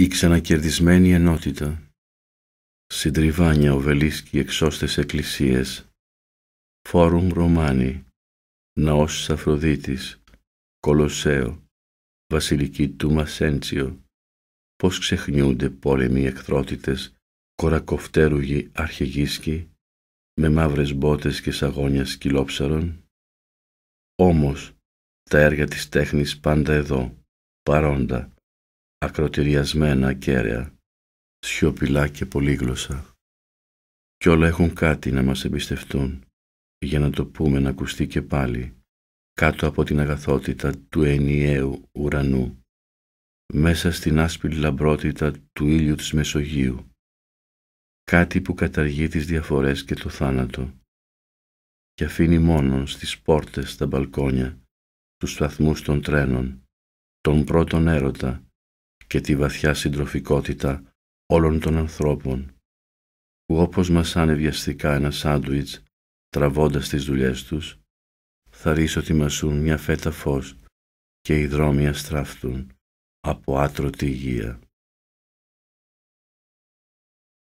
Η ξανακερδισμένη ενότητα Συντριβάνια οβελίσκη εξώστες εκκλησίες Φόρουμ Ρωμάνη Ναός Σαφροδίτης. Κολοσσέο Βασιλική του Μασέντσιο Πώς ξεχνιούνται πόλεμοι εχθρότητες Κορακοφτέρουγοι αρχηγίσκοι Με μαύρες μπότες και σαγόνια σκυλόψαρων Όμως τα έργα της τέχνης πάντα εδώ Παρόντα ακροτηριασμένα κέρια, σιωπηλά και πολύγλωσσα. Κι όλα έχουν κάτι να μας εμπιστευτούν, για να το πούμε να ακουστεί και πάλι, κάτω από την αγαθότητα του ενιαίου ουρανού, μέσα στην άσπρη λαμπρότητα του ήλιου της Μεσογείου, κάτι που καταργεί τις διαφορές και το θάνατο και αφήνει μόνον στις πόρτες, τα μπαλκόνια, τους σταθμούς των τρένων, τον πρώτον έρωτα και τη βαθιά συντροφικότητα όλων των ανθρώπων που όπως μας βιαστικά ένα σάντουιτς τραβώντας τις δουλειές τους θα ρίσω τη μασούν μια φέτα φως και οι δρόμοι αστράφτουν από άτρωτη υγεία.